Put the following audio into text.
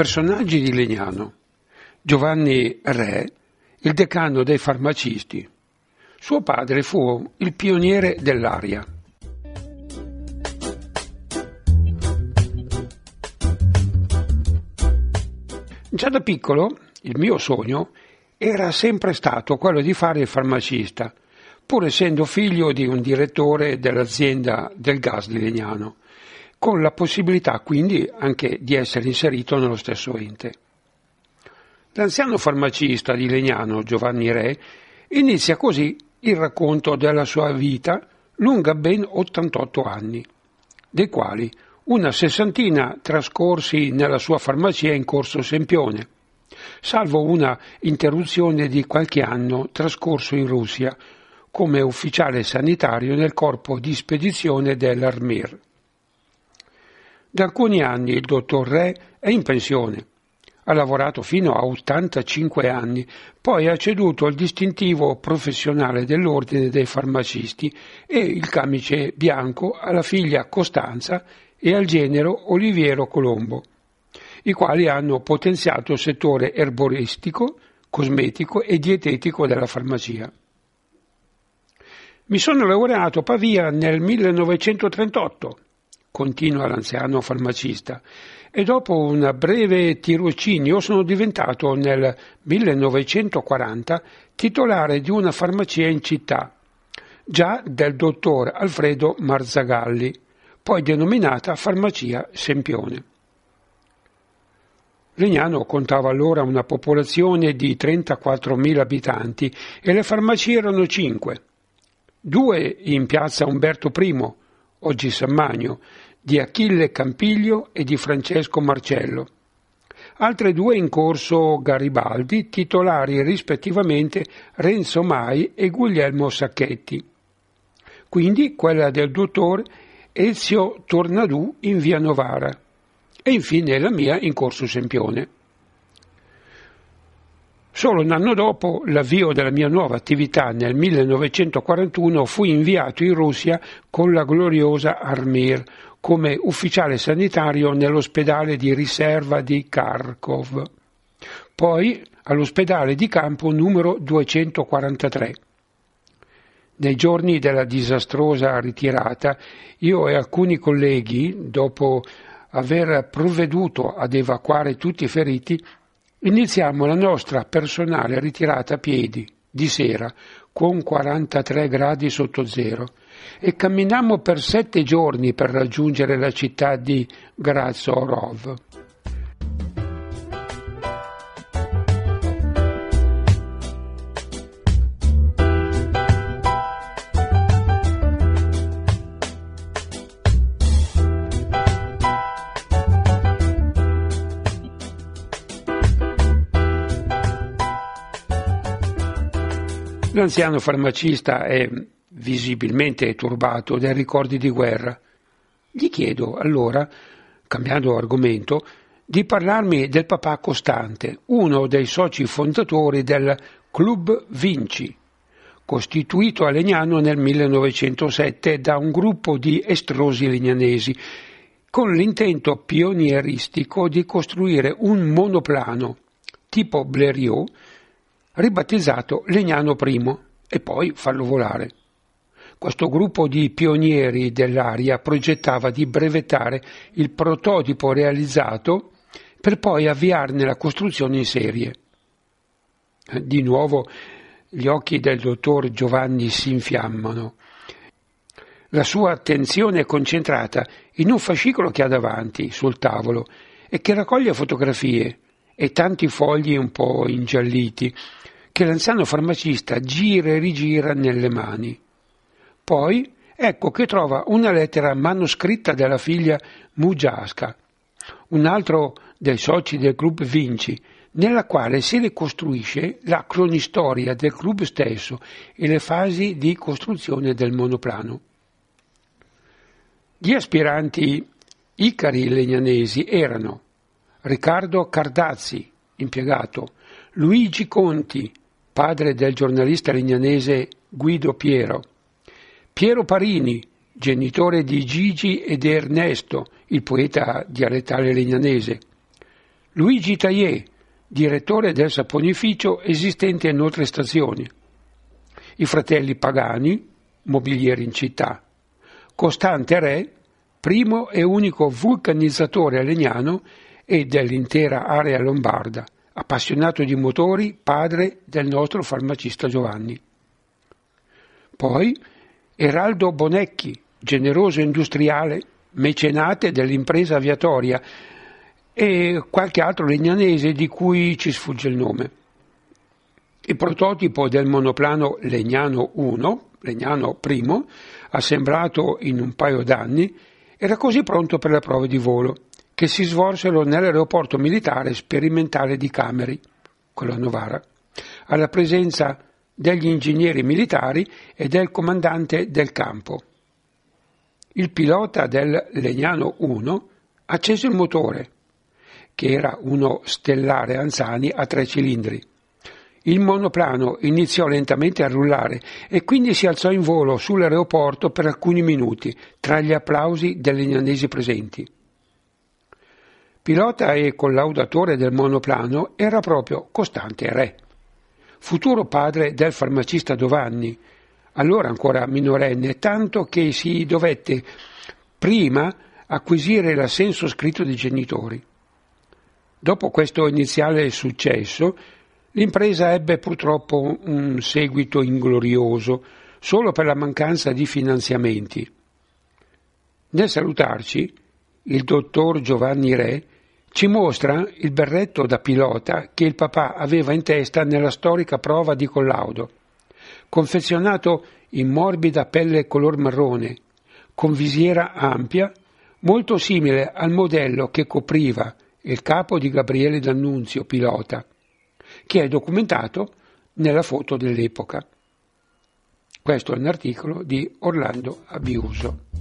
personaggi di Legnano. Giovanni Re, il decano dei farmacisti. Suo padre fu il pioniere dell'aria. Già da piccolo il mio sogno era sempre stato quello di fare il farmacista, pur essendo figlio di un direttore dell'azienda del gas di Legnano con la possibilità quindi anche di essere inserito nello stesso ente. L'anziano farmacista di Legnano, Giovanni Re, inizia così il racconto della sua vita lunga ben 88 anni, dei quali una sessantina trascorsi nella sua farmacia in corso Sempione, salvo una interruzione di qualche anno trascorso in Russia come ufficiale sanitario nel corpo di spedizione dell'Armir. Da alcuni anni il dottor Re è in pensione. Ha lavorato fino a 85 anni, poi ha ceduto il distintivo professionale dell'Ordine dei farmacisti e il camice bianco alla figlia Costanza e al genero Oliviero Colombo, i quali hanno potenziato il settore erboristico, cosmetico e dietetico della farmacia. Mi sono laureato a Pavia nel 1938 continua l'anziano farmacista, e dopo un breve tirocinio sono diventato nel 1940 titolare di una farmacia in città, già del dottor Alfredo Marzagalli, poi denominata Farmacia Sempione. Legnano contava allora una popolazione di 34.000 abitanti e le farmacie erano cinque. Due in piazza Umberto I, oggi Sammagno, di Achille Campiglio e di Francesco Marcello. Altre due in corso Garibaldi, titolari rispettivamente Renzo Mai e Guglielmo Sacchetti. Quindi quella del dottor Ezio Tornadù in via Novara e infine la mia in corso Sempione. Solo un anno dopo l'avvio della mia nuova attività nel 1941 fui inviato in Russia con la gloriosa Armir come ufficiale sanitario nell'ospedale di riserva di Kharkov, poi all'ospedale di campo numero 243. Nei giorni della disastrosa ritirata, io e alcuni colleghi, dopo aver provveduto ad evacuare tutti i feriti, Iniziamo la nostra personale ritirata a piedi di sera con 43 gradi sotto zero e camminammo per sette giorni per raggiungere la città di Grazorov. L'anziano farmacista è visibilmente turbato dai ricordi di guerra. Gli chiedo allora, cambiando argomento, di parlarmi del papà Costante, uno dei soci fondatori del Club Vinci, costituito a Legnano nel 1907 da un gruppo di estrosi legnanesi, con l'intento pionieristico di costruire un monoplano tipo Blériot ribattezzato Legnano I e poi farlo volare. Questo gruppo di pionieri dell'aria progettava di brevettare il prototipo realizzato per poi avviarne la costruzione in serie. Di nuovo gli occhi del dottor Giovanni si infiammano. La sua attenzione è concentrata in un fascicolo che ha davanti, sul tavolo, e che raccoglie fotografie e tanti fogli un po' ingialliti, che l'anziano farmacista gira e rigira nelle mani. Poi ecco che trova una lettera manoscritta della figlia Mugiasca, un altro dei soci del club Vinci, nella quale si ricostruisce la cronistoria del club stesso e le fasi di costruzione del monoplano. Gli aspiranti Icari legnanesi erano Riccardo Cardazzi, impiegato, Luigi Conti, padre del giornalista lignanese Guido Piero. Piero Parini, genitore di Gigi ed Ernesto, il poeta dialettale legnanese. Luigi Taillé, direttore del saponificio esistente in oltre stazioni. I fratelli Pagani, mobilieri in città. Costante Re, primo e unico vulcanizzatore a legnano e dell'intera area lombarda appassionato di motori, padre del nostro farmacista Giovanni. Poi Eraldo Bonecchi, generoso industriale, mecenate dell'impresa aviatoria e qualche altro legnanese di cui ci sfugge il nome. Il prototipo del monoplano Legnano 1, Legnano I, assemblato in un paio d'anni, era così pronto per la prova di volo che si svolsero nell'aeroporto militare sperimentale di Cameri, quella Novara, alla presenza degli ingegneri militari e del comandante del campo. Il pilota del Legnano 1 accese il motore, che era uno stellare Anzani a tre cilindri. Il monoplano iniziò lentamente a rullare e quindi si alzò in volo sull'aeroporto per alcuni minuti, tra gli applausi degli legnanesi presenti. Pilota e collaudatore del monoplano era proprio Costante Re, futuro padre del farmacista Giovanni, allora ancora minorenne, tanto che si dovette prima acquisire l'assenso scritto dei genitori. Dopo questo iniziale successo, l'impresa ebbe purtroppo un seguito inglorioso, solo per la mancanza di finanziamenti. Nel salutarci, il dottor Giovanni Re, ci mostra il berretto da pilota che il papà aveva in testa nella storica prova di collaudo, confezionato in morbida pelle color marrone, con visiera ampia, molto simile al modello che copriva il capo di Gabriele D'Annunzio pilota, che è documentato nella foto dell'epoca. Questo è un articolo di Orlando Abiuso.